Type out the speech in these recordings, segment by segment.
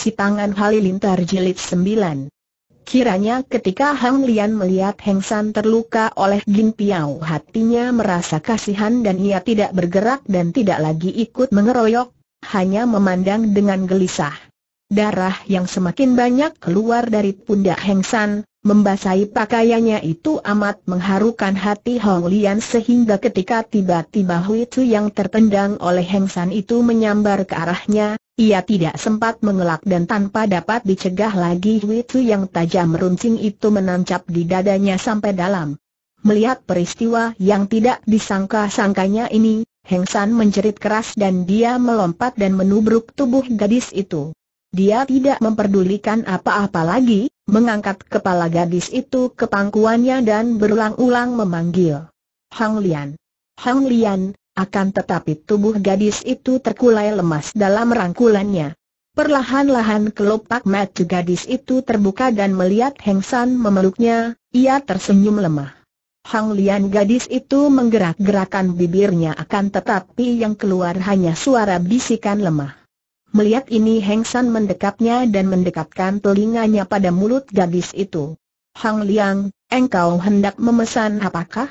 Si Tangan Halilintar Jilid 9 Kiranya ketika Hang Lian melihat Heng San terluka oleh Jin Piao hatinya merasa kasihan dan ia tidak bergerak dan tidak lagi ikut mengeroyok, hanya memandang dengan gelisah. Darah yang semakin banyak keluar dari pundak Heng San, Membasahi pakaiannya itu amat mengharukan hati Hong Lian sehingga ketika tiba-tiba Hui Chu yang tertendang oleh Heng San itu menyambar ke arahnya, ia tidak sempat mengelak dan tanpa dapat dicegah lagi Hui Chu yang tajam runcing itu menancap di dadanya sampai dalam. Melihat peristiwa yang tidak disangka-sangkanya ini, Heng San menjerit keras dan dia melompat dan menubruk tubuh gadis itu. Dia tidak memperdulikan apa-apa lagi, mengangkat kepala gadis itu ke pangkuannya dan berulang-ulang memanggil. Hang Lian. Hang Lian, akan tetapi tubuh gadis itu terkulai lemas dalam rangkulannya. Perlahan-lahan kelopak mata gadis itu terbuka dan melihat Heng San memeluknya, ia tersenyum lemah. Hang Lian gadis itu menggerak-gerakan bibirnya akan tetapi yang keluar hanya suara bisikan lemah. Melihat ini Heng San mendekapnya dan mendekatkan telinganya pada mulut gadis itu. Hang Liang, engkau hendak memesan apakah?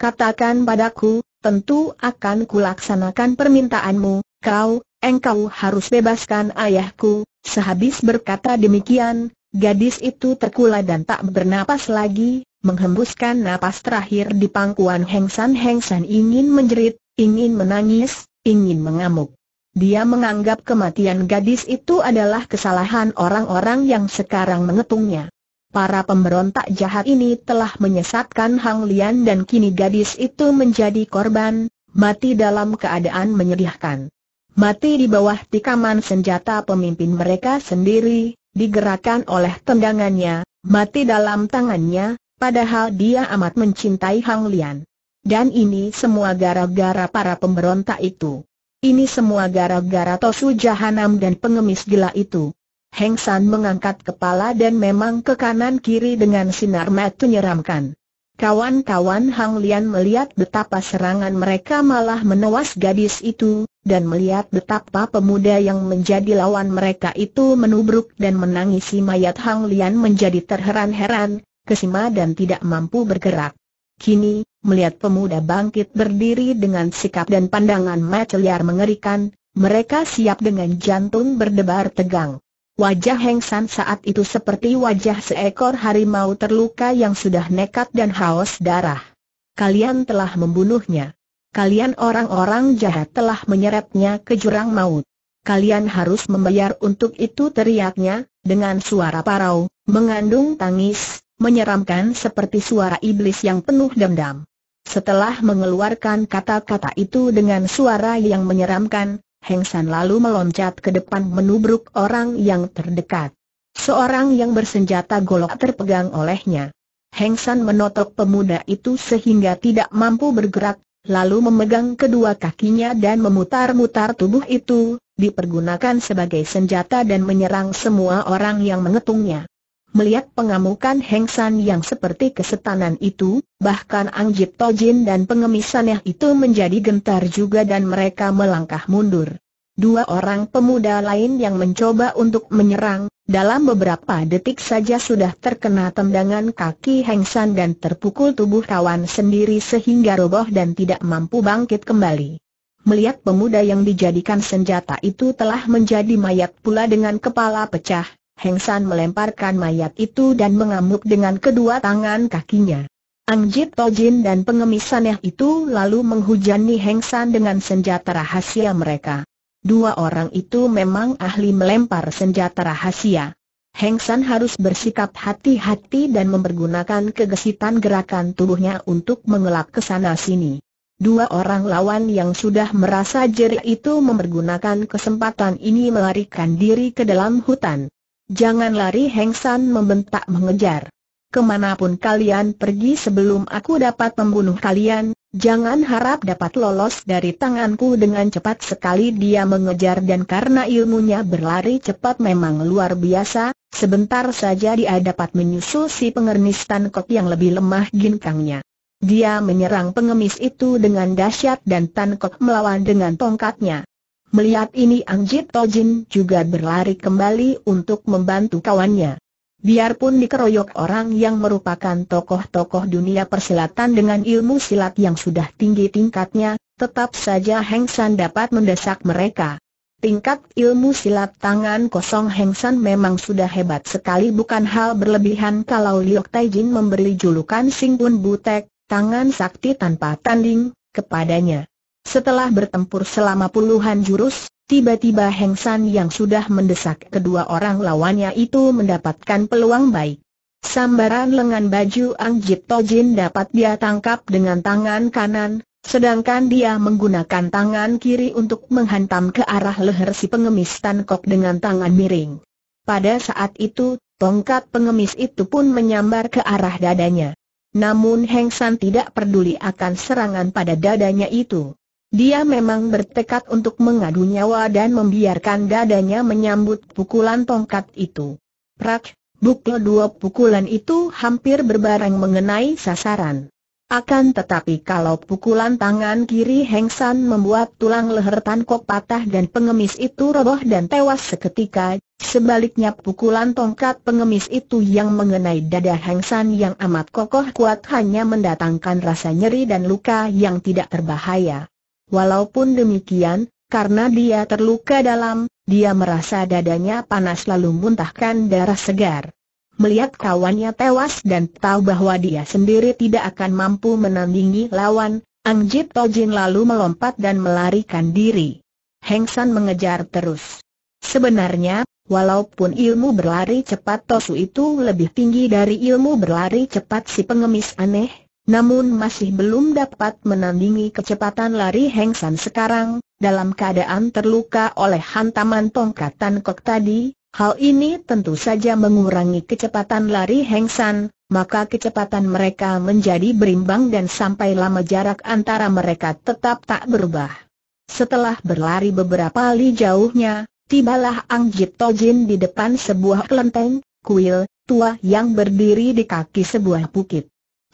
Katakan padaku, tentu akan kulaksanakan permintaanmu, kau, engkau harus bebaskan ayahku. Sehabis berkata demikian, gadis itu terkula dan tak bernapas lagi, menghembuskan napas terakhir di pangkuan Heng San. Heng San ingin menjerit, ingin menangis, ingin mengamuk. Dia menganggap kematian gadis itu adalah kesalahan orang-orang yang sekarang mengepungnya. Para pemberontak jahat ini telah menyesatkan Hang Lian dan kini gadis itu menjadi korban, mati dalam keadaan menyedihkan. Mati di bawah tikaman senjata pemimpin mereka sendiri, digerakkan oleh tendangannya, mati dalam tangannya, padahal dia amat mencintai Hang Lian. Dan ini semua gara-gara para pemberontak itu. Ini semua gara-gara Tosu Jahanam dan pengemis gila itu. Heng San mengangkat kepala dan memang ke kanan-kiri dengan sinar mata menyeramkan. Kawan-kawan Hang Lian melihat betapa serangan mereka malah menewas gadis itu, dan melihat betapa pemuda yang menjadi lawan mereka itu menubruk dan menangisi mayat Hang Lian menjadi terheran-heran, kesima dan tidak mampu bergerak. Kini, melihat pemuda bangkit berdiri dengan sikap dan pandangan liar mengerikan, mereka siap dengan jantung berdebar tegang. Wajah Heng San saat itu seperti wajah seekor harimau terluka yang sudah nekat dan haus darah. Kalian telah membunuhnya. Kalian orang-orang jahat telah menyeretnya ke jurang maut. Kalian harus membayar untuk itu teriaknya, dengan suara parau, mengandung tangis, menyeramkan seperti suara iblis yang penuh dendam. Setelah mengeluarkan kata-kata itu dengan suara yang menyeramkan, Heng San lalu meloncat ke depan menubruk orang yang terdekat. Seorang yang bersenjata golok terpegang olehnya. Heng San menotok pemuda itu sehingga tidak mampu bergerak, lalu memegang kedua kakinya dan memutar-mutar tubuh itu, dipergunakan sebagai senjata dan menyerang semua orang yang mengetungnya. Melihat pengamukan Heng San yang seperti kesetanan itu, bahkan Ang Jip Tojin dan pengemisannya itu menjadi gentar juga dan mereka melangkah mundur. Dua orang pemuda lain yang mencoba untuk menyerang, dalam beberapa detik saja sudah terkena tendangan kaki Heng San dan terpukul tubuh kawan sendiri sehingga roboh dan tidak mampu bangkit kembali. Melihat pemuda yang dijadikan senjata itu telah menjadi mayat pula dengan kepala pecah, Heng San melemparkan mayat itu dan mengamuk dengan kedua tangan kakinya. Angjit Tojin dan pengemis aneh itu lalu menghujani Heng San dengan senjata rahasia mereka. Dua orang itu memang ahli melempar senjata rahasia. Heng San harus bersikap hati-hati dan mempergunakan kegesitan gerakan tubuhnya untuk mengelak ke sana sini. Dua orang lawan yang sudah merasa jerih itu mempergunakan kesempatan ini melarikan diri ke dalam hutan. Jangan lari Heng San membentak mengejar. Kemanapun kalian pergi sebelum aku dapat membunuh kalian, jangan harap dapat lolos dari tanganku dengan cepat sekali dia mengejar dan karena ilmunya berlari cepat memang luar biasa, sebentar saja dia dapat menyusul si pengernis Tan Kok yang lebih lemah ginkangnya. Dia menyerang pengemis itu dengan dahsyat dan Tan melawan dengan tongkatnya. Melihat ini Ang Jit Tojin juga berlari kembali untuk membantu kawannya. Biarpun dikeroyok orang yang merupakan tokoh-tokoh dunia persilatan dengan ilmu silat yang sudah tinggi tingkatnya, tetap saja Heng San dapat mendesak mereka. Tingkat ilmu silat tangan kosong Heng San memang sudah hebat sekali bukan hal berlebihan kalau Liok Taijin memberi julukan Sing Bun Butek, tangan sakti tanpa tanding, kepadanya. Setelah bertempur selama puluhan jurus, tiba-tiba Heng San yang sudah mendesak kedua orang lawannya itu mendapatkan peluang baik. Sambaran lengan baju Ang Jit Tojin dapat dia tangkap dengan tangan kanan, sedangkan dia menggunakan tangan kiri untuk menghantam ke arah leher si pengemis Tan Kok dengan tangan miring. Pada saat itu, tongkat pengemis itu pun menyambar ke arah dadanya. Namun Heng San tidak peduli akan serangan pada dadanya itu. Dia memang bertekad untuk mengadu nyawa dan membiarkan dadanya menyambut pukulan tongkat itu. Prak, bukle dua pukulan itu hampir berbareng mengenai sasaran. Akan tetapi kalau pukulan tangan kiri Heng San membuat tulang leher Tan Kok patah dan pengemis itu roboh dan tewas seketika, sebaliknya pukulan tongkat pengemis itu yang mengenai dada Heng San yang amat kokoh kuat hanya mendatangkan rasa nyeri dan luka yang tidak terbahaya. Walaupun demikian, karena dia terluka dalam, dia merasa dadanya panas lalu muntahkan darah segar. Melihat kawannya tewas dan tahu bahwa dia sendiri tidak akan mampu menandingi lawan, Ang Jit Tojin lalu melompat dan melarikan diri. Heng San mengejar terus. Sebenarnya, walaupun ilmu berlari cepat Tosu itu lebih tinggi dari ilmu berlari cepat si pengemis aneh, namun masih belum dapat menandingi kecepatan lari Heng San sekarang, dalam keadaan terluka oleh hantaman tongkat Tan Kok tadi, hal ini tentu saja mengurangi kecepatan lari Heng San, maka kecepatan mereka menjadi berimbang dan sampai lama jarak antara mereka tetap tak berubah. Setelah berlari beberapa li jauhnya, tibalah Ang Jit Tojin di depan sebuah kelenteng, kuil, tua yang berdiri di kaki sebuah bukit.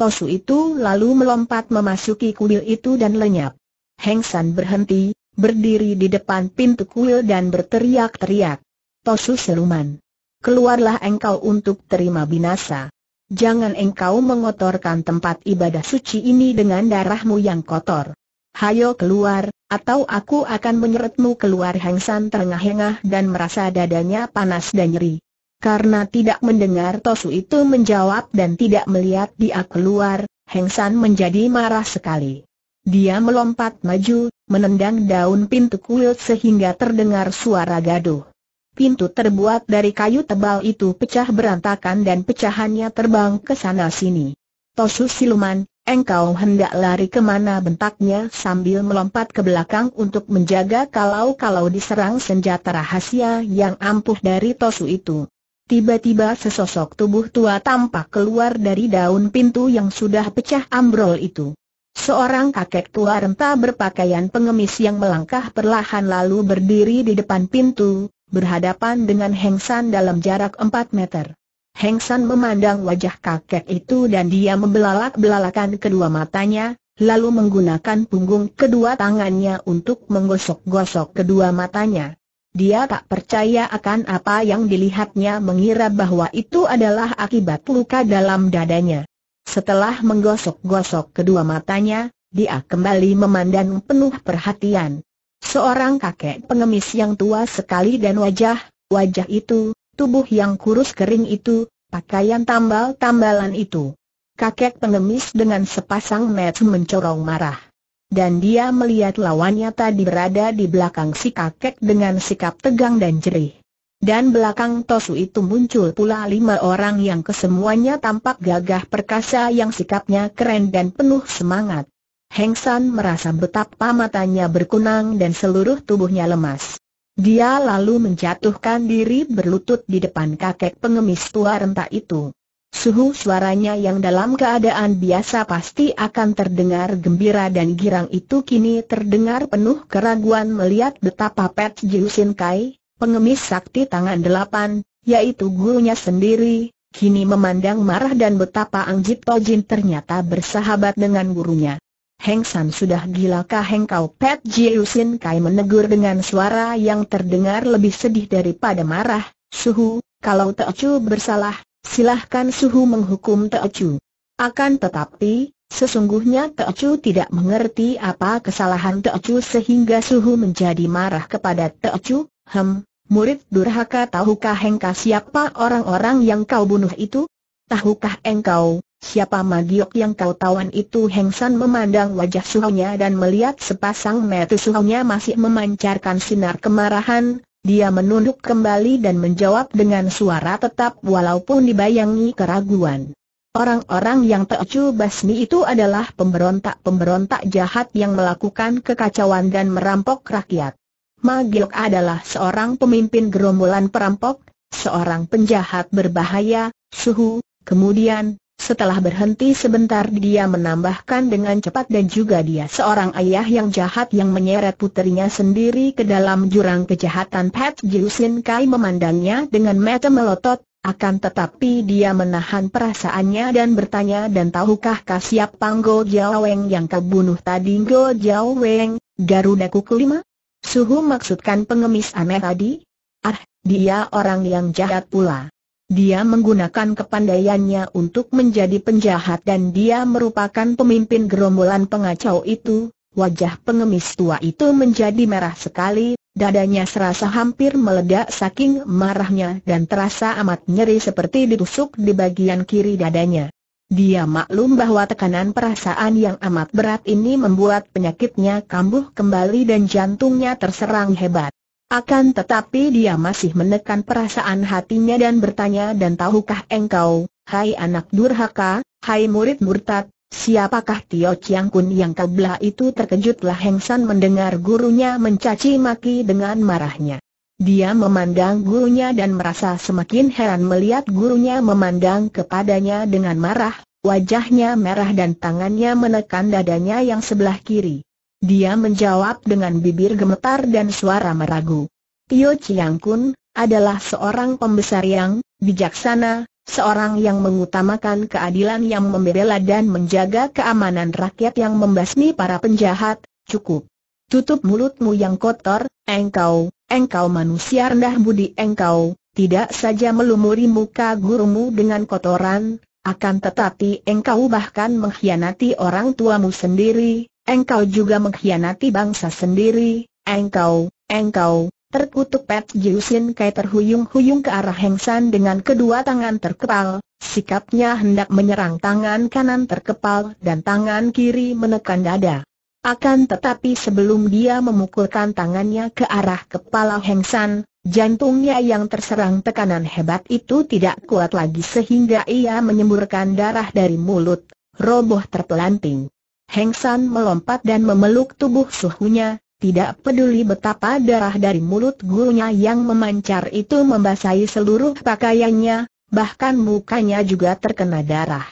Tosu itu lalu melompat memasuki kuil itu dan lenyap. Heng San berhenti, berdiri di depan pintu kuil dan berteriak-teriak. Tosu seluman. Keluarlah engkau untuk terima binasa. Jangan engkau mengotorkan tempat ibadah suci ini dengan darahmu yang kotor. Hayo keluar, atau aku akan menyeretmu keluar Heng San terengah-engah dan merasa dadanya panas dan nyeri. Karena tidak mendengar Tosu itu menjawab dan tidak melihat dia keluar, Heng San menjadi marah sekali. Dia melompat maju, menendang daun pintu kuil sehingga terdengar suara gaduh. Pintu terbuat dari kayu tebal itu pecah berantakan dan pecahannya terbang ke sana sini. Tosu siluman, engkau hendak lari kemana bentaknya sambil melompat ke belakang untuk menjaga kalau-kalau diserang senjata rahasia yang ampuh dari Tosu itu. Tiba-tiba sesosok tubuh tua tampak keluar dari daun pintu yang sudah pecah ambrol itu. Seorang kakek tua renta berpakaian pengemis yang melangkah perlahan lalu berdiri di depan pintu, berhadapan dengan Heng San dalam jarak 4 meter. Heng San memandang wajah kakek itu dan dia membelalak-belalakan kedua matanya, lalu menggunakan punggung kedua tangannya untuk menggosok-gosok kedua matanya. Dia tak percaya akan apa yang dilihatnya mengira bahwa itu adalah akibat luka dalam dadanya. Setelah menggosok-gosok kedua matanya, dia kembali memandang penuh perhatian. Seorang kakek pengemis yang tua sekali dan wajah, wajah itu, tubuh yang kurus kering itu, pakaian tambal-tambalan itu. Kakek pengemis dengan sepasang mata mencorong marah dan dia melihat lawannya tadi berada di belakang si kakek dengan sikap tegang dan jerih. Dan belakang Tosu itu muncul pula lima orang yang kesemuanya tampak gagah perkasa yang sikapnya keren dan penuh semangat. Heng San merasa betapa matanya berkunang dan seluruh tubuhnya lemas. Dia lalu menjatuhkan diri berlutut di depan kakek pengemis tua renta itu. Suhu suaranya yang dalam keadaan biasa pasti akan terdengar gembira dan girang itu kini terdengar penuh keraguan melihat betapa Pet Jiusin Kai, pengemis sakti tangan delapan, yaitu gurunya sendiri, kini memandang marah dan betapa Ang Jit Jin ternyata bersahabat dengan gurunya. Heng San sudah gilakah hengkau Pet Jiusin Kai menegur dengan suara yang terdengar lebih sedih daripada marah, Suhu, kalau Teochu bersalah, silahkan suhu menghukum Teocu. Akan tetapi, sesungguhnya Teocu tidak mengerti apa kesalahan Teocu sehingga suhu menjadi marah kepada Teocu, hem, murid durhaka tahukah engkau siapa orang-orang yang kau bunuh itu? Tahukah engkau, siapa magiok yang kau tawan itu? Heng San memandang wajah suhunya dan melihat sepasang mata suhunya masih memancarkan sinar kemarahan, dia menunduk kembali dan menjawab dengan suara tetap walaupun dibayangi keraguan. Orang-orang yang Teocu Basmi itu adalah pemberontak-pemberontak jahat yang melakukan kekacauan dan merampok rakyat. Magiok adalah seorang pemimpin gerombolan perampok, seorang penjahat berbahaya, suhu, kemudian setelah berhenti sebentar dia menambahkan dengan cepat dan juga dia seorang ayah yang jahat yang menyeret putrinya sendiri ke dalam jurang kejahatan Pat Jusin Kai memandangnya dengan mata melotot, akan tetapi dia menahan perasaannya dan bertanya dan tahukah kah siapa Go Jiao Weng yang kebunuh tadi Go Jiao Weng, Garuda Kuku Lima? Suhu maksudkan pengemis aneh tadi? Ah, dia orang yang jahat pula. Dia menggunakan kepandaiannya untuk menjadi penjahat dan dia merupakan pemimpin gerombolan pengacau itu. Wajah pengemis tua itu menjadi merah sekali, dadanya serasa hampir meledak saking marahnya dan terasa amat nyeri seperti ditusuk di bagian kiri dadanya. Dia maklum bahwa tekanan perasaan yang amat berat ini membuat penyakitnya kambuh kembali dan jantungnya terserang hebat. Akan tetapi dia masih menekan perasaan hatinya dan bertanya dan tahukah engkau, hai anak durhaka, hai murid murtad, siapakah Tio Chiang Kun yang kau belah itu terkejutlah Heng San mendengar gurunya mencaci maki dengan marahnya. Dia memandang gurunya dan merasa semakin heran melihat gurunya memandang kepadanya dengan marah, wajahnya merah dan tangannya menekan dadanya yang sebelah kiri. Dia menjawab dengan bibir gemetar dan suara meragu. Tio Chiang Kun adalah seorang pembesar yang bijaksana, seorang yang mengutamakan keadilan yang membela dan menjaga keamanan rakyat yang membasmi para penjahat, cukup. Tutup mulutmu yang kotor, engkau, engkau manusia rendah budi engkau, tidak saja melumuri muka gurumu dengan kotoran, akan tetapi engkau bahkan mengkhianati orang tuamu sendiri, engkau juga mengkhianati bangsa sendiri, engkau, engkau, terkutuk Pat Jiusin Kai terhuyung-huyung ke arah Heng San dengan kedua tangan terkepal, sikapnya hendak menyerang tangan kanan terkepal dan tangan kiri menekan dada. Akan tetapi sebelum dia memukulkan tangannya ke arah kepala Heng San, Jantungnya yang terserang tekanan hebat itu tidak kuat lagi sehingga ia menyemburkan darah dari mulut, roboh terpelanting. Heng San melompat dan memeluk tubuh suhunya, tidak peduli betapa darah dari mulut gurunya yang memancar itu membasahi seluruh pakaiannya, bahkan mukanya juga terkena darah.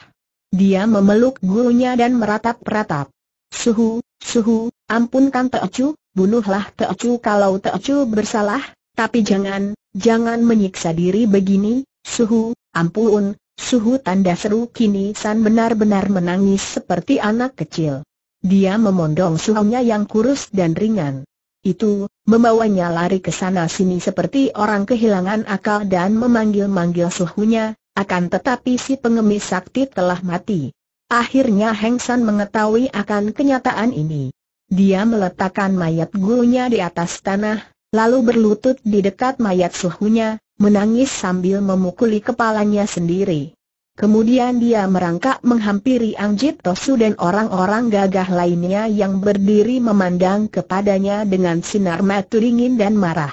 Dia memeluk gurunya dan meratap-ratap. Suhu, suhu, ampunkan Teocu, bunuhlah Teocu kalau Teocu bersalah, tapi jangan, jangan menyiksa diri begini, suhu, ampun, Suhu tanda seru kini San benar-benar menangis seperti anak kecil. Dia memondong suhunya yang kurus dan ringan. Itu, membawanya lari ke sana sini seperti orang kehilangan akal dan memanggil-manggil suhunya, akan tetapi si pengemis sakti telah mati. Akhirnya Heng San mengetahui akan kenyataan ini. Dia meletakkan mayat gurunya di atas tanah, lalu berlutut di dekat mayat suhunya, menangis sambil memukuli kepalanya sendiri. Kemudian dia merangkak menghampiri Angjit Tosu dan orang-orang gagah lainnya yang berdiri memandang kepadanya dengan sinar mata dingin dan marah.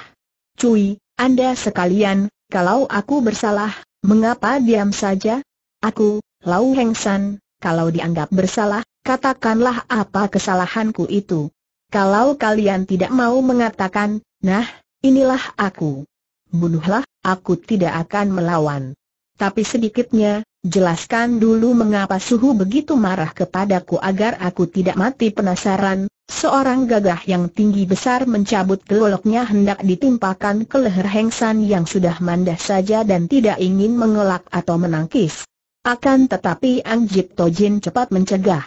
Cui, Anda sekalian, kalau aku bersalah, mengapa diam saja? Aku, Lau Heng San, kalau dianggap bersalah, katakanlah apa kesalahanku itu. Kalau kalian tidak mau mengatakan, nah, inilah aku bunuhlah, aku tidak akan melawan. Tapi sedikitnya, jelaskan dulu mengapa suhu begitu marah kepadaku agar aku tidak mati penasaran, seorang gagah yang tinggi besar mencabut geloloknya hendak ditimpakan ke leher hengsan yang sudah mandah saja dan tidak ingin mengelak atau menangkis. Akan tetapi Ang Jip Tojin cepat mencegah.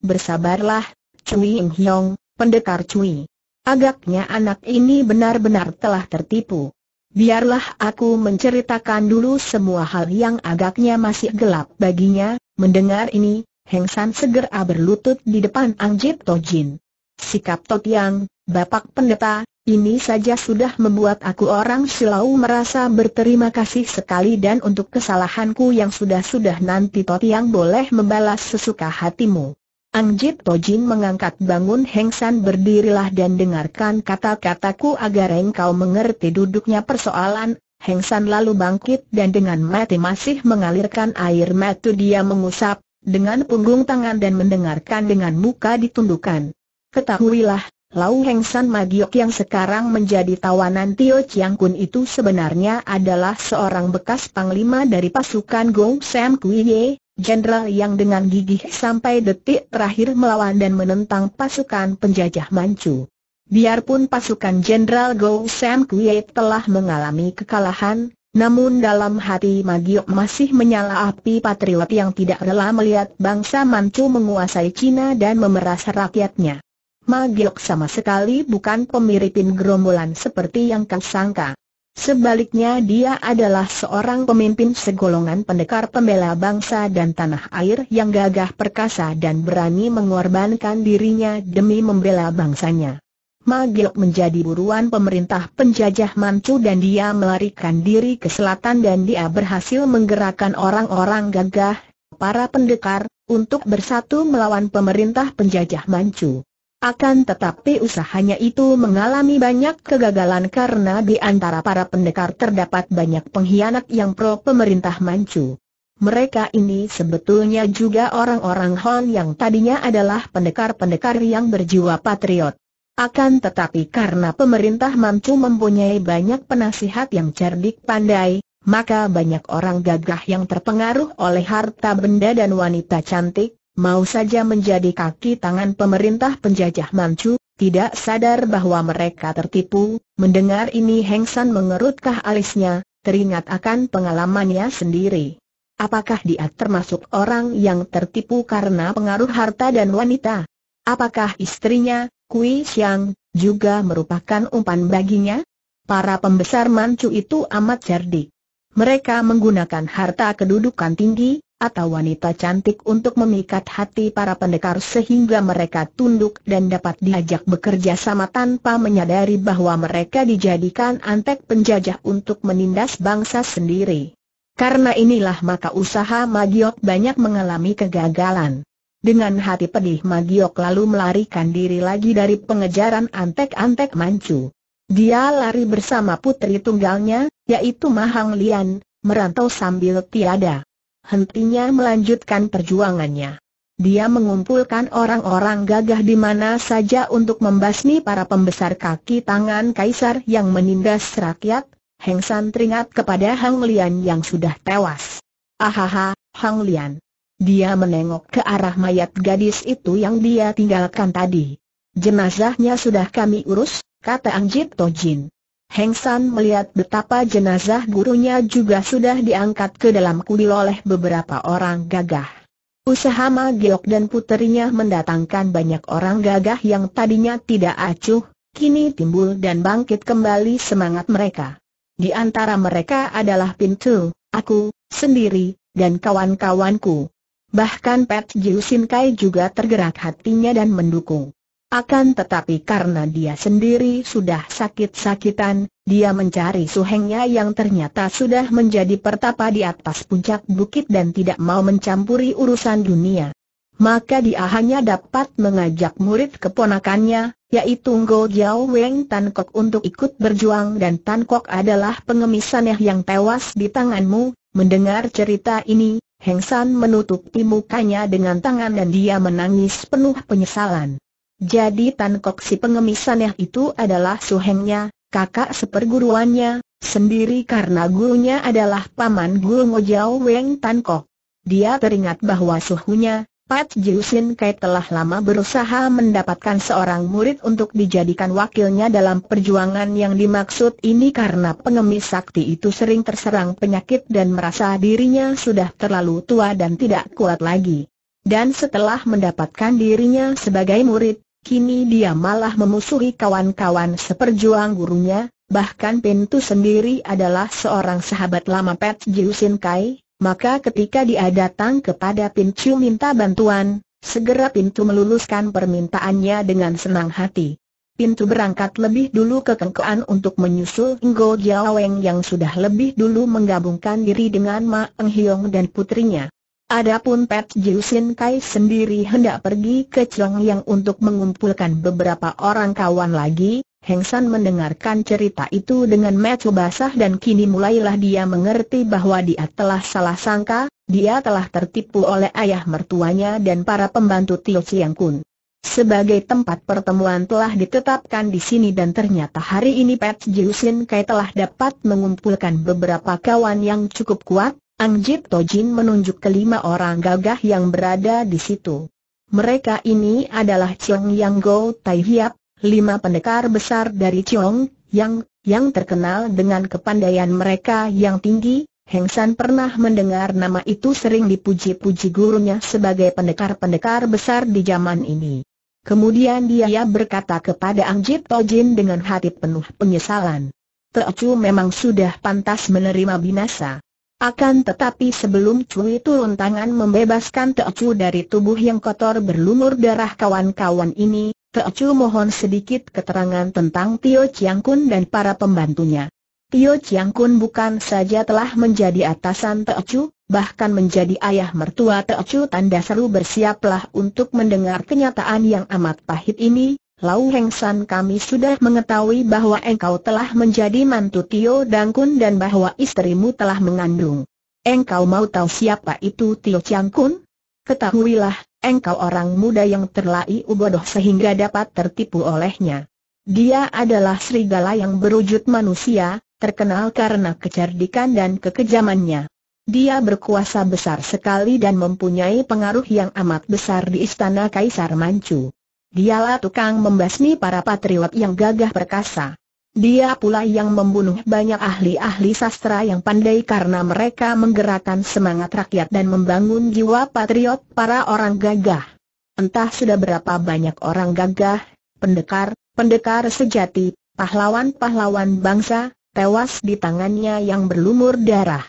Bersabarlah, Cui Ing Hyong, pendekar Cui. Agaknya anak ini benar-benar telah tertipu. Biarlah aku menceritakan dulu semua hal yang agaknya masih gelap baginya, mendengar ini, Heng San segera berlutut di depan Ang Jip Tojin. Sikap To Yang, Bapak Pendeta, ini saja sudah membuat aku orang silau merasa berterima kasih sekali dan untuk kesalahanku yang sudah-sudah nanti To Yang boleh membalas sesuka hatimu. Angjit Tojin mengangkat bangun Heng San berdirilah dan dengarkan kata-kataku agar engkau mengerti duduknya persoalan. Heng San lalu bangkit dan dengan mati masih mengalirkan air mata dia mengusap, dengan punggung tangan dan mendengarkan dengan muka ditundukkan. Ketahuilah, Lau Heng San Magiok yang sekarang menjadi tawanan Tio Chiang Kun itu sebenarnya adalah seorang bekas panglima dari pasukan Gong Sam Kui Ye, jenderal yang dengan gigih sampai detik terakhir melawan dan menentang pasukan penjajah Manchu. Biarpun pasukan Jenderal Go Sam Kuei telah mengalami kekalahan, namun dalam hati Magiok masih menyala api patriot yang tidak rela melihat bangsa Manchu menguasai Cina dan memeras rakyatnya. Magiok sama sekali bukan pemiripin gerombolan seperti yang kau sangka. Sebaliknya dia adalah seorang pemimpin segolongan pendekar pembela bangsa dan tanah air yang gagah perkasa dan berani mengorbankan dirinya demi membela bangsanya. Magiok menjadi buruan pemerintah penjajah Manchu dan dia melarikan diri ke selatan dan dia berhasil menggerakkan orang-orang gagah, para pendekar, untuk bersatu melawan pemerintah penjajah Manchu. Akan tetapi usahanya itu mengalami banyak kegagalan karena di antara para pendekar terdapat banyak pengkhianat yang pro pemerintah Manchu. Mereka ini sebetulnya juga orang-orang Hon yang tadinya adalah pendekar-pendekar yang berjiwa patriot. Akan tetapi karena pemerintah Manchu mempunyai banyak penasihat yang cerdik pandai, maka banyak orang gagah yang terpengaruh oleh harta benda dan wanita cantik, mau saja menjadi kaki tangan pemerintah penjajah Manchu, tidak sadar bahwa mereka tertipu, mendengar ini Heng San mengerutkah alisnya, teringat akan pengalamannya sendiri. Apakah dia termasuk orang yang tertipu karena pengaruh harta dan wanita? Apakah istrinya, Kui Xiang, juga merupakan umpan baginya? Para pembesar Manchu itu amat cerdik. Mereka menggunakan harta kedudukan tinggi, atau wanita cantik untuk memikat hati para pendekar sehingga mereka tunduk dan dapat diajak bekerja sama tanpa menyadari bahwa mereka dijadikan antek penjajah untuk menindas bangsa sendiri. Karena inilah maka usaha Magiok banyak mengalami kegagalan. Dengan hati pedih Magiok lalu melarikan diri lagi dari pengejaran antek-antek Manchu. Dia lari bersama putri tunggalnya, yaitu Mahang Lian, merantau sambil tiada hentinya melanjutkan perjuangannya. Dia mengumpulkan orang-orang gagah di mana saja untuk membasmi para pembesar kaki tangan kaisar yang menindas rakyat, Heng San teringat kepada Hang Lian yang sudah tewas. Ahaha, Hang Lian. Dia menengok ke arah mayat gadis itu yang dia tinggalkan tadi. Jenazahnya sudah kami urus, kata Ang Jit Tojin. Heng San melihat betapa jenazah gurunya juga sudah diangkat ke dalam kuil oleh beberapa orang gagah. Usaha Ma Giok dan puterinya mendatangkan banyak orang gagah yang tadinya tidak acuh, kini timbul dan bangkit kembali semangat mereka. Di antara mereka adalah Pintu, aku, sendiri, dan kawan-kawanku. Bahkan Pat Jiu Sin Kai juga tergerak hatinya dan mendukung. Akan tetapi karena dia sendiri sudah sakit-sakitan, dia mencari suhengnya yang ternyata sudah menjadi pertapa di atas puncak bukit dan tidak mau mencampuri urusan dunia. Maka dia hanya dapat mengajak murid keponakannya, yaitu Ngo Jiao Weng Tan Kok untuk ikut berjuang dan Tan Kok adalah pengemisannya yang tewas di tanganmu. Mendengar cerita ini, Heng San menutupi mukanya dengan tangan dan dia menangis penuh penyesalan. Jadi Tan Kok si pengemis aneh itu adalah suhengnya, kakak seperguruannya, sendiri karena gurunya adalah paman guru Mojau Weng Tan Kok. Dia teringat bahwa suhunya, Pat Jiusin Kai telah lama berusaha mendapatkan seorang murid untuk dijadikan wakilnya dalam perjuangan yang dimaksud ini karena pengemis sakti itu sering terserang penyakit dan merasa dirinya sudah terlalu tua dan tidak kuat lagi. Dan setelah mendapatkan dirinya sebagai murid, Kini dia malah memusuhi kawan-kawan seperjuang gurunya, bahkan Pintu sendiri adalah seorang sahabat lama Pet Jiusin Kai, maka ketika dia datang kepada Pintu minta bantuan, segera Pintu meluluskan permintaannya dengan senang hati. Pintu berangkat lebih dulu ke Kengkoan untuk menyusul Ngo Jiaweng yang sudah lebih dulu menggabungkan diri dengan Ma Eng Hiong dan putrinya. Adapun Pet Jiusin Kai sendiri hendak pergi ke Yang untuk mengumpulkan beberapa orang kawan lagi, Heng San mendengarkan cerita itu dengan mata basah dan kini mulailah dia mengerti bahwa dia telah salah sangka, dia telah tertipu oleh ayah mertuanya dan para pembantu Tio Chiang Kun. Sebagai tempat pertemuan telah ditetapkan di sini dan ternyata hari ini Pat Jiusin Kai telah dapat mengumpulkan beberapa kawan yang cukup kuat, Angjit Tojin menunjuk kelima orang gagah yang berada di situ. Mereka ini adalah Chiong Yang Go Tai Hiap, lima pendekar besar dari Chiong Yang, yang terkenal dengan kepandaian mereka yang tinggi, Heng San pernah mendengar nama itu sering dipuji-puji gurunya sebagai pendekar-pendekar besar di zaman ini. Kemudian dia berkata kepada Ang Tojin dengan hati penuh penyesalan. Teocu memang sudah pantas menerima binasa. Akan tetapi sebelum Cui turun tangan membebaskan Teocu dari tubuh yang kotor berlumur darah kawan-kawan ini, Teocu mohon sedikit keterangan tentang Tio Chiang Kun dan para pembantunya. Tio Chiang Kun bukan saja telah menjadi atasan Teocu, bahkan menjadi ayah mertua Teocu tanda seru bersiaplah untuk mendengar kenyataan yang amat pahit ini, Lau Heng San kami sudah mengetahui bahwa engkau telah menjadi mantu Tio Dangkun dan bahwa istrimu telah mengandung. Engkau mau tahu siapa itu Tio Changkun? Ketahuilah, engkau orang muda yang terlai ubodoh sehingga dapat tertipu olehnya. Dia adalah serigala yang berwujud manusia, terkenal karena kecerdikan dan kekejamannya. Dia berkuasa besar sekali dan mempunyai pengaruh yang amat besar di istana Kaisar Manchu. Dialah tukang membasmi para patriot yang gagah perkasa. Dia pula yang membunuh banyak ahli-ahli sastra yang pandai karena mereka menggerakkan semangat rakyat dan membangun jiwa patriot para orang gagah. Entah sudah berapa banyak orang gagah, pendekar, pendekar sejati, pahlawan-pahlawan bangsa, tewas di tangannya yang berlumur darah.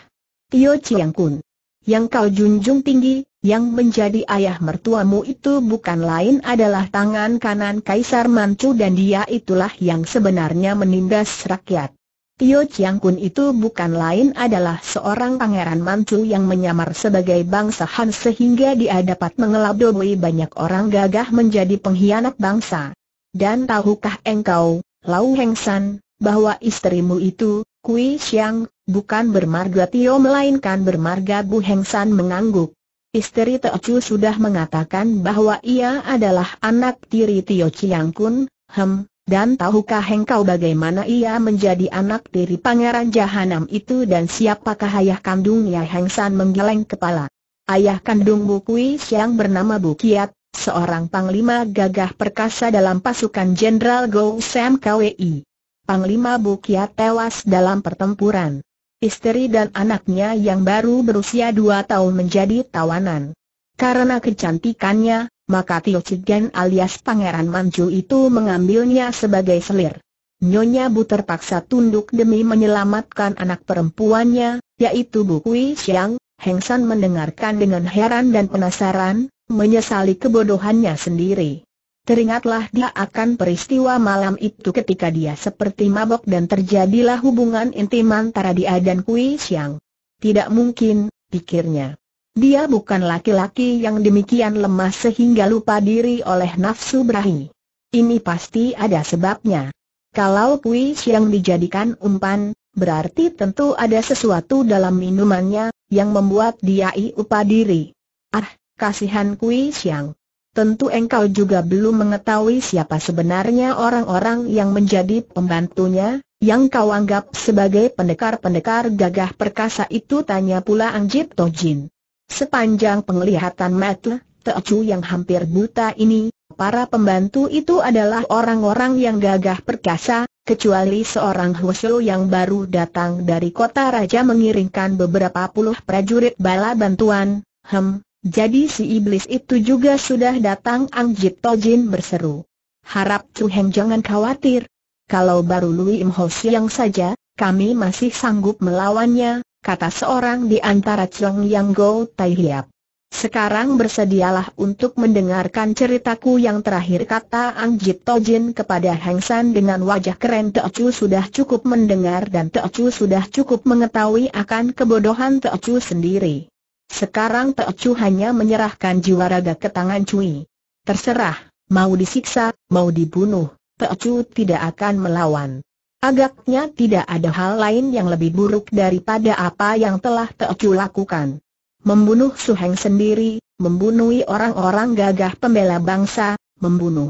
Tio Chiang Kun. Yang kau junjung tinggi, yang menjadi ayah mertuamu itu bukan lain adalah tangan kanan Kaisar Manchu dan dia itulah yang sebenarnya menindas rakyat. Tio Chiang Kun itu bukan lain adalah seorang pangeran Manchu yang menyamar sebagai bangsa Han sehingga dia dapat mengelabui banyak orang gagah menjadi pengkhianat bangsa. Dan tahukah engkau, Lau Heng San, bahwa istrimu itu, Kui Xiang, bukan bermarga Tio melainkan bermarga Bu Heng San mengangguk. Istri Chu sudah mengatakan bahwa ia adalah anak tiri Tio Chiang Kun, hem, dan tahukah engkau bagaimana ia menjadi anak tiri Pangeran Jahanam itu dan siapakah ayah kandungnya Heng San menggeleng kepala. Ayah kandung Bukui Siang bernama Bukiat, seorang panglima gagah perkasa dalam pasukan Jenderal Go Sam KWI. Panglima Bukiat tewas dalam pertempuran istri dan anaknya yang baru berusia dua tahun menjadi tawanan. Karena kecantikannya, maka Tio Cigen alias Pangeran Manju itu mengambilnya sebagai selir. Nyonya Bu terpaksa tunduk demi menyelamatkan anak perempuannya, yaitu Bu Kui Xiang, Heng San mendengarkan dengan heran dan penasaran, menyesali kebodohannya sendiri. Teringatlah dia akan peristiwa malam itu ketika dia seperti mabok dan terjadilah hubungan intim antara dia dan Kui Xiang. Tidak mungkin, pikirnya. Dia bukan laki-laki yang demikian lemah sehingga lupa diri oleh nafsu berahi. Ini pasti ada sebabnya. Kalau Kui Xiang dijadikan umpan, berarti tentu ada sesuatu dalam minumannya, yang membuat dia lupa diri. Ah, kasihan Kui Xiang tentu engkau juga belum mengetahui siapa sebenarnya orang-orang yang menjadi pembantunya, yang kau anggap sebagai pendekar-pendekar gagah perkasa itu tanya pula Angjit Tojin. Sepanjang penglihatan mata, Teocu yang hampir buta ini, para pembantu itu adalah orang-orang yang gagah perkasa, kecuali seorang Husu yang baru datang dari kota raja mengiringkan beberapa puluh prajurit bala bantuan, hem, jadi si iblis itu juga sudah datang Ang Jit Tojin berseru. Harap Chu Heng jangan khawatir. Kalau baru Lui Im Ho Siang saja, kami masih sanggup melawannya, kata seorang di antara Chong Yang Go Tai Hiap. Sekarang bersedialah untuk mendengarkan ceritaku yang terakhir kata Ang Jit Tojin kepada Heng San dengan wajah keren Teo Chu sudah cukup mendengar dan Teo Chu sudah cukup mengetahui akan kebodohan Teo Chu sendiri. Sekarang Teocu hanya menyerahkan jiwa raga ke tangan Cui. Terserah, mau disiksa, mau dibunuh, Teocu tidak akan melawan. Agaknya tidak ada hal lain yang lebih buruk daripada apa yang telah Teocu lakukan. Membunuh Su Suheng sendiri, membunuh orang-orang gagah pembela bangsa, membunuh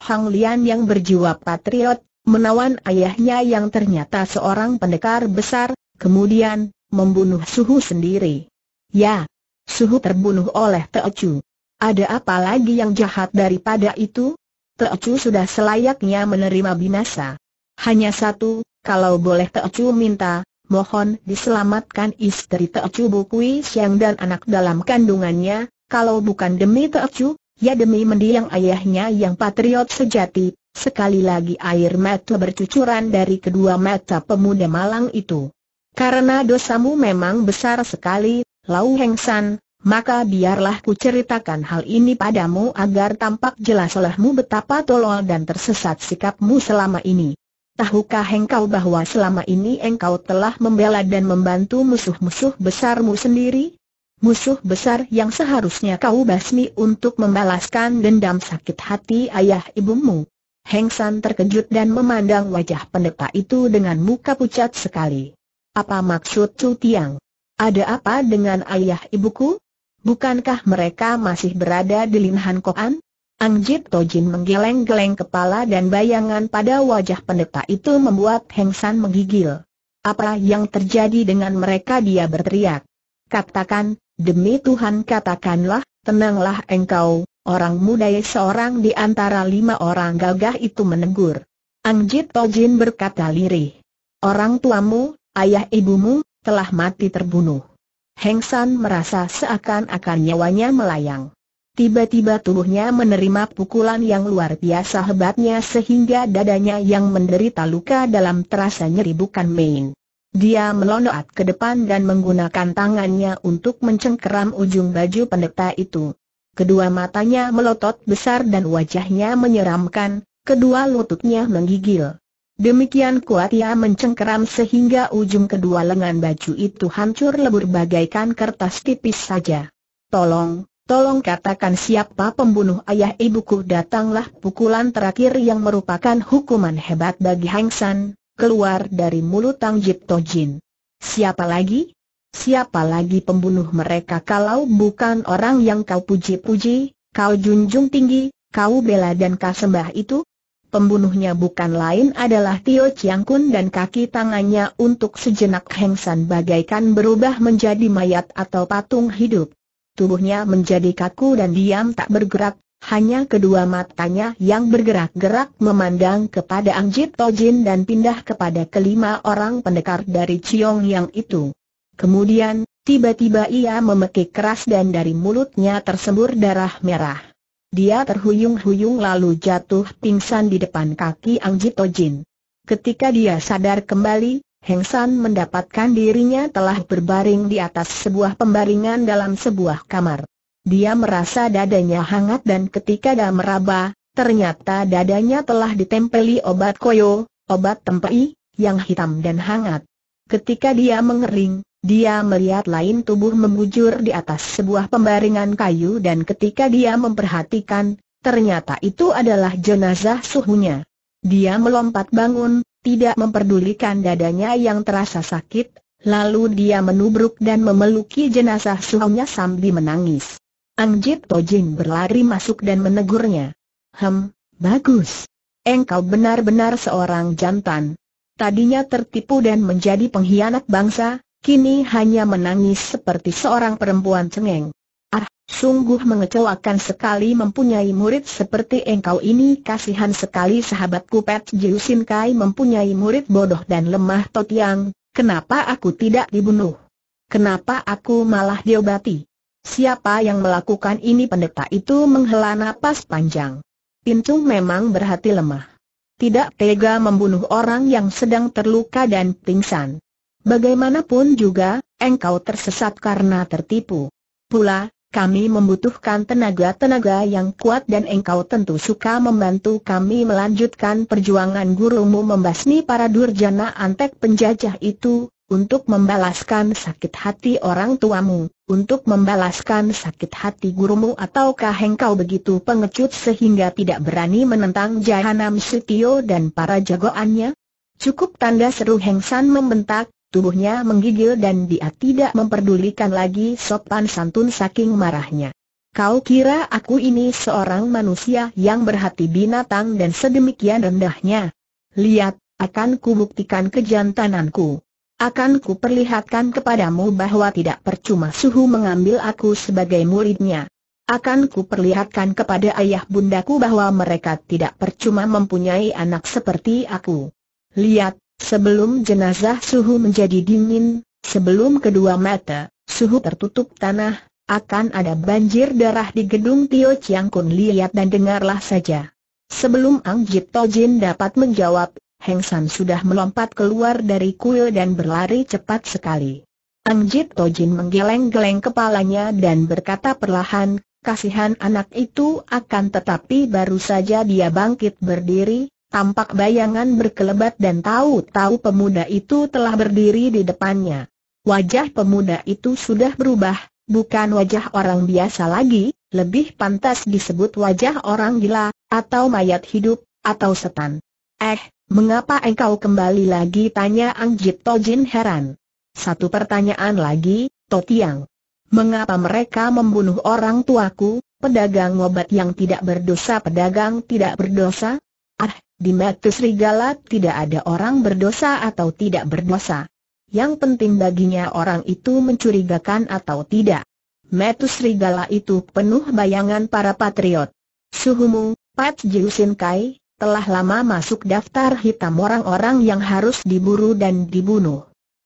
Hang Lian yang berjiwa patriot, menawan ayahnya yang ternyata seorang pendekar besar, kemudian membunuh Suhu sendiri. Ya. Suhu terbunuh oleh Teocu. Ada apa lagi yang jahat daripada itu? Teocu sudah selayaknya menerima binasa. Hanya satu, kalau boleh Teocu minta, mohon diselamatkan istri Teocu Bukui Siang dan anak dalam kandungannya, kalau bukan demi Teocu, ya demi mendiang ayahnya yang patriot sejati, sekali lagi air mata bercucuran dari kedua mata pemuda malang itu. Karena dosamu memang besar sekali, Lau Heng San, maka biarlah ku ceritakan hal ini padamu agar tampak jelas olehmu betapa tolol dan tersesat sikapmu selama ini. Tahukah engkau bahwa selama ini engkau telah membela dan membantu musuh-musuh besarmu sendiri? Musuh besar yang seharusnya kau basmi untuk membalaskan dendam sakit hati ayah ibumu. Heng San terkejut dan memandang wajah pendeta itu dengan muka pucat sekali. Apa maksud Cu Tiang? Ada apa dengan ayah ibuku? Bukankah mereka masih berada di Linhan Koan? Ang Jit Tojin menggeleng-geleng kepala dan bayangan pada wajah pendeta itu membuat Heng San menggigil. Apa yang terjadi dengan mereka dia berteriak. Katakan, demi Tuhan katakanlah, tenanglah engkau, orang muda seorang di antara lima orang gagah itu menegur. Ang Jit Tojin berkata lirih. Orang tuamu, ayah ibumu, telah mati terbunuh. Heng San merasa seakan-akan nyawanya melayang. Tiba-tiba tubuhnya menerima pukulan yang luar biasa hebatnya sehingga dadanya yang menderita luka dalam terasa nyeri bukan main. Dia melonoat ke depan dan menggunakan tangannya untuk mencengkeram ujung baju pendeta itu. Kedua matanya melotot besar dan wajahnya menyeramkan, kedua lututnya menggigil. Demikian kuat ia mencengkeram sehingga ujung kedua lengan baju itu hancur lebur bagaikan kertas tipis saja. Tolong, tolong katakan siapa pembunuh ayah ibuku datanglah pukulan terakhir yang merupakan hukuman hebat bagi Hang San, keluar dari mulut Tang Jip Tojin. Siapa lagi? Siapa lagi pembunuh mereka kalau bukan orang yang kau puji-puji, kau junjung tinggi, kau bela dan kau sembah itu? Pembunuhnya bukan lain adalah Tio Chiang Kun dan kaki tangannya untuk sejenak Heng San bagaikan berubah menjadi mayat atau patung hidup. Tubuhnya menjadi kaku dan diam tak bergerak, hanya kedua matanya yang bergerak-gerak memandang kepada Ang Jit Tojin dan pindah kepada kelima orang pendekar dari Chiong yang itu. Kemudian, tiba-tiba ia memekik keras dan dari mulutnya tersembur darah merah. Dia terhuyung-huyung lalu jatuh pingsan di depan kaki Ang Jito Jin. Ketika dia sadar kembali, Heng San mendapatkan dirinya telah berbaring di atas sebuah pembaringan dalam sebuah kamar. Dia merasa dadanya hangat dan ketika dia meraba, ternyata dadanya telah ditempeli obat koyo, obat tempei, yang hitam dan hangat. Ketika dia mengering, dia melihat lain tubuh membujur di atas sebuah pembaringan kayu dan ketika dia memperhatikan, ternyata itu adalah jenazah suhunya. Dia melompat bangun, tidak memperdulikan dadanya yang terasa sakit, lalu dia menubruk dan memeluki jenazah suhunya sambil menangis. Angjit Tojin berlari masuk dan menegurnya. Hem, bagus. Engkau benar-benar seorang jantan. Tadinya tertipu dan menjadi pengkhianat bangsa, Kini hanya menangis seperti seorang perempuan cengeng. Ah, sungguh mengecewakan sekali mempunyai murid seperti engkau ini Kasihan sekali sahabatku Pet Jiusin Kai mempunyai murid bodoh dan lemah Totiang Kenapa aku tidak dibunuh? Kenapa aku malah diobati? Siapa yang melakukan ini pendeta itu menghela napas panjang Pintu memang berhati lemah Tidak tega membunuh orang yang sedang terluka dan pingsan Bagaimanapun juga, engkau tersesat karena tertipu. Pula, kami membutuhkan tenaga-tenaga yang kuat dan engkau tentu suka membantu kami melanjutkan perjuangan gurumu membasmi para durjana antek penjajah itu, untuk membalaskan sakit hati orang tuamu, untuk membalaskan sakit hati gurumu ataukah engkau begitu pengecut sehingga tidak berani menentang Jahanam Sutio dan para jagoannya? Cukup tanda seru Hengsan membentak, Tubuhnya menggigil dan dia tidak memperdulikan lagi sopan santun saking marahnya. Kau kira aku ini seorang manusia yang berhati binatang dan sedemikian rendahnya? Lihat, akan kubuktikan kejantananku. Akan kuperlihatkan kepadamu bahwa tidak percuma suhu mengambil aku sebagai muridnya. Akan kuperlihatkan kepada ayah bundaku bahwa mereka tidak percuma mempunyai anak seperti aku. Lihat, Sebelum jenazah suhu menjadi dingin, sebelum kedua mata, suhu tertutup tanah, akan ada banjir darah di gedung Tio Chiang Kun lihat dan dengarlah saja. Sebelum Ang Jit Tojin dapat menjawab, Heng San sudah melompat keluar dari kuil dan berlari cepat sekali. Ang Jit Tojin menggeleng-geleng kepalanya dan berkata perlahan, kasihan anak itu akan tetapi baru saja dia bangkit berdiri, Tampak bayangan berkelebat dan tahu-tahu pemuda itu telah berdiri di depannya. Wajah pemuda itu sudah berubah, bukan wajah orang biasa lagi, lebih pantas disebut wajah orang gila, atau mayat hidup, atau setan. Eh, mengapa engkau kembali lagi? Tanya Angjit Tojin heran. Satu pertanyaan lagi, Totiang. Mengapa mereka membunuh orang tuaku, pedagang obat yang tidak berdosa pedagang tidak berdosa? Ah, di mata serigala tidak ada orang berdosa atau tidak berdosa. Yang penting baginya orang itu mencurigakan atau tidak. Metus serigala itu penuh bayangan para patriot. Suhumu, Pat Jiusin Kai, telah lama masuk daftar hitam orang-orang yang harus diburu dan dibunuh.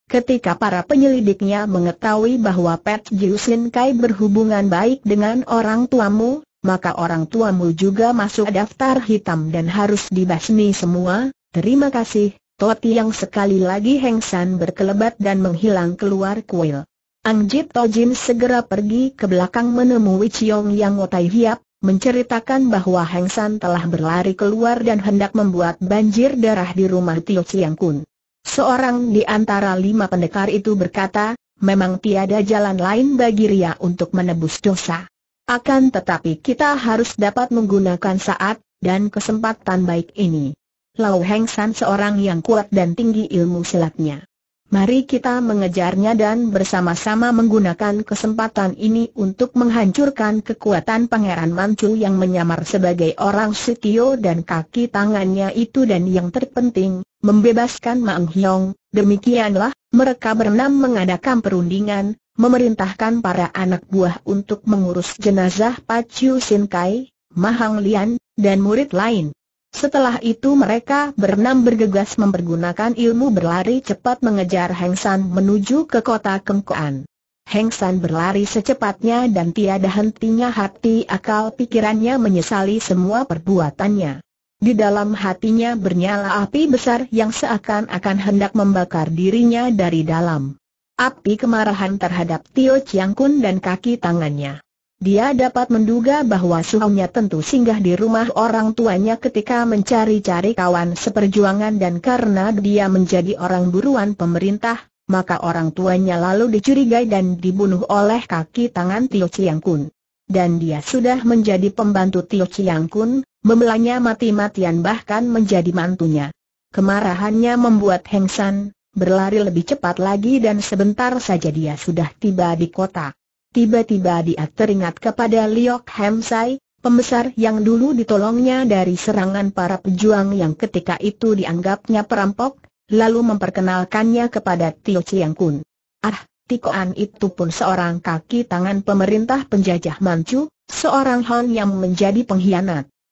Ketika para penyelidiknya mengetahui bahwa Pat Jiusin Kai berhubungan baik dengan orang tuamu, maka orang tuamu juga masuk daftar hitam dan harus dibasmi semua, terima kasih, Toti yang sekali lagi Hengsan berkelebat dan menghilang keluar kuil. Ang Jit Tojin segera pergi ke belakang menemui Chiong Yang Otai Hiap, menceritakan bahwa Heng San telah berlari keluar dan hendak membuat banjir darah di rumah Tio Chiang Kun. Seorang di antara lima pendekar itu berkata, memang tiada jalan lain bagi Ria untuk menebus dosa. Akan tetapi kita harus dapat menggunakan saat dan kesempatan baik ini. Lau Heng San seorang yang kuat dan tinggi ilmu silatnya. Mari kita mengejarnya dan bersama-sama menggunakan kesempatan ini untuk menghancurkan kekuatan Pangeran Manchu yang menyamar sebagai orang setio dan kaki tangannya itu dan yang terpenting, membebaskan Mang Hyong. Demikianlah, mereka berenam mengadakan perundingan, memerintahkan para anak buah untuk mengurus jenazah Paciu Sin Kai, Mahang Lian, dan murid lain. Setelah itu mereka berenam bergegas mempergunakan ilmu berlari cepat mengejar Heng San menuju ke kota Kengkoan. Heng San berlari secepatnya dan tiada hentinya hati akal pikirannya menyesali semua perbuatannya. Di dalam hatinya bernyala api besar yang seakan-akan hendak membakar dirinya dari dalam api kemarahan terhadap Tio Chiang Kun dan kaki tangannya. Dia dapat menduga bahwa suhunya tentu singgah di rumah orang tuanya ketika mencari-cari kawan seperjuangan dan karena dia menjadi orang buruan pemerintah, maka orang tuanya lalu dicurigai dan dibunuh oleh kaki tangan Tio Chiang Kun. Dan dia sudah menjadi pembantu Tio Chiang Kun, membelanya mati-matian bahkan menjadi mantunya. Kemarahannya membuat Heng San, berlari lebih cepat lagi dan sebentar saja dia sudah tiba di kota. Tiba-tiba dia teringat kepada Liok Hamsai, pembesar yang dulu ditolongnya dari serangan para pejuang yang ketika itu dianggapnya perampok, lalu memperkenalkannya kepada Tio Chiang Kun. Ah, Tikoan itu pun seorang kaki tangan pemerintah penjajah Manchu, seorang Hon yang menjadi pengkhianat.